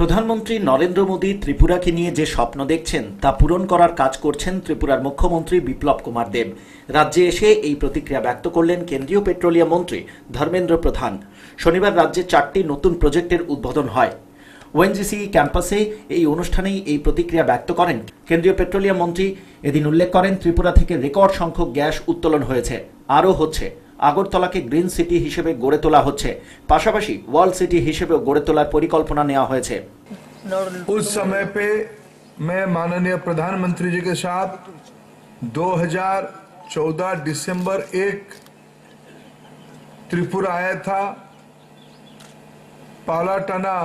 প্রধানমন্ত্রী নরেন্দ্র মোদী ত্রিপুরাকে নিয়ে যে স্বপ্ন দেখছেন তা পূরণ করার কাজ করছেন ত্রিপুরার মুখ্যমন্ত্রী বিপ্লব কুমার দেব রাজ্যে এসে এই প্রতিক্রিয়া ব্যক্ত করলেন কেন্দ্রীয় পেট্রোলিয়াম মন্ত্রী ধর্মেন্দ্র প্রধান শনিবার রাজ্যে চারটি নতুন প্রজেক্টের উদ্বোধন হয় ওএনজিসি ক্যাম্পাসে এই অনুষ্ঠানেই এই প্রতিক্রিয়া ব্যক্ত করেন কেন্দ্রীয় পেট্রোলিয়াম মন্ত্রী এদিন উল্লেখ করেন ত্রিপুরা থেকে রেকর্ড সংখ্যক গ্যাস উত্তোলন হয়েছে আরও হচ্ছে আগরতলাকে গ্রিন সিটি হিসেবে গড়ে তোলা হচ্ছে পাশাপাশি ওয়ার্ল্ড সিটি হিসেবে গড়ে তোলার পরিকল্পনা নেওয়া হয়েছে প্রধানমন্ত্রী জি ডিসেম্বর এক ত্রিপুরা আয়া থা পালাটানা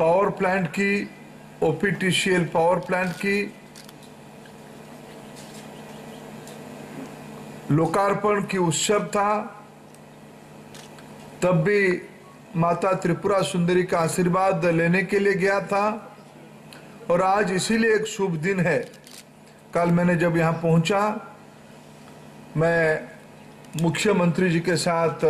পাওয়ার প্লান্ট কি ওপিটিসিএল পাওয়ার প্লান্ট কি लोकार्पण की उत्सव था तब भी माता त्रिपुरा सुंदरी का आशीर्वाद लेने के लिए गया था और आज इसीलिए एक शुभ दिन है कल मैंने जब यहाँ पहुंचा मैं मुख्यमंत्री जी के साथ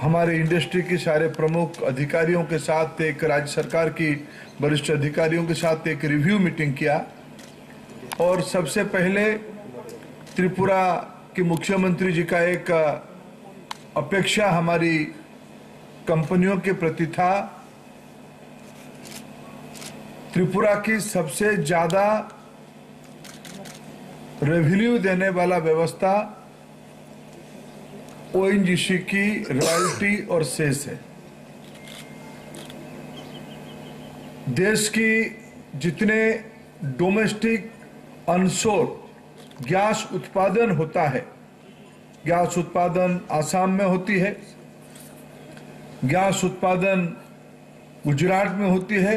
हमारे इंडस्ट्री के सारे प्रमुख अधिकारियों के साथ एक राज्य सरकार की वरिष्ठ अधिकारियों के साथ एक रिव्यू मीटिंग किया और सबसे पहले त्रिपुरा के मुख्यमंत्री जी का एक अपेक्षा हमारी कंपनियों के प्रति था त्रिपुरा की सबसे ज्यादा रेवेन्यू देने वाला व्यवस्था ओ की रॉयल्टी और सेस है देश की जितने डोमेस्टिक अनसोर गैस उत्पादन होता है गैस उत्पादन आसाम में होती है गैस उत्पादन गुजरात में होती है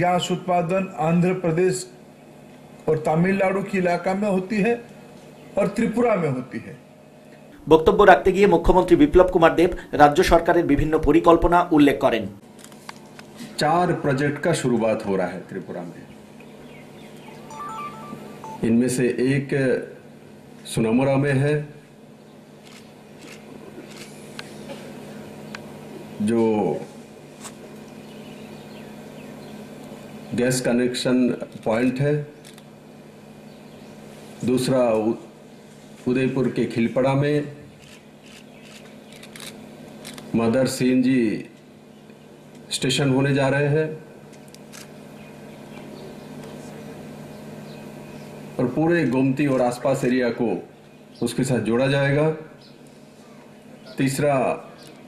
गैस उत्पादन आंध्र प्रदेश और तमिलनाडु की इलाका में होती है और त्रिपुरा में होती है বক্তব্য रखते গিয়ে मुख्यमंत्री বিপ্লব कुमार देव राज्य सरकार विभिन्न परिकल्पना उल्लेख करें चार प्रोजेक्ट का शुरुआत हो रहा है त्रिपुरा में इनमें से एक सुनामरा में है जो गैस कनेक्शन पॉइंट है दूसरा उदयपुर के खिलपड़ा में मदर सीएनजी स्टेशन होने जा रहे हैं और पूरे गोमती और आसपास एरिया को उसके साथ जोड़ा जाएगा तीसरा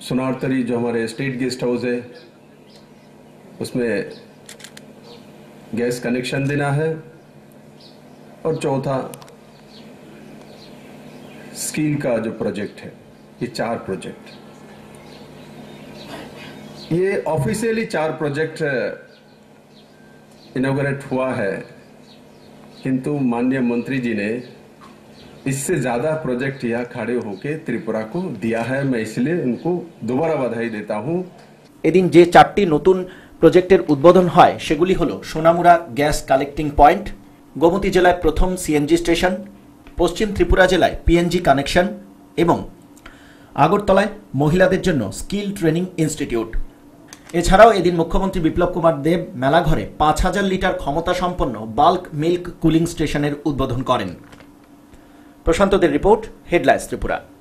सुनारतरी जो हमारे स्टेट गेस्ट हाउस है उसमें गैस कनेक्शन देना है और चौथा स्कील का जो प्रोजेक्ट है ये चार प्रोजेक्ट ये ऑफिशियली चार प्रोजेक्ट इनोग्रेट हुआ है किंतु माननीय मंत्री जी ने इससे ज़्यादा प्रोजेक्ट यहाँ खड़े होके त्रिपुरा को दिया है मैं इसलिए उनको दोबारा बधाई देता हूँ এদিন যে চারটি নতুন প্রজেক্টের উদ্বোধন হয় সেগুলি হল Sonamura gas collecting point Gomati জেলায় প্রথম সিএনজি স্টেশন পশ্চিম ত্রিপুরা জেলায় পিএনজি কানেকশন এবং আগরতলায় মহিলাদের জন্য স্কিল ট্রেনিং ইনস্টিটিউট এছাড়াও এদিন মুখ্যমন্ত্রী বিপ্লব কুমার দেব মেলাঘরে পাঁচ হাজার লিটার ক্ষমতা সম্পন্ন বাল্ক মিল্ক কুলিং স্টেশনের উদ্বোধন করেন প্রশান্তদের রিপোর্ট হেডলাইন্স ত্রিপুরা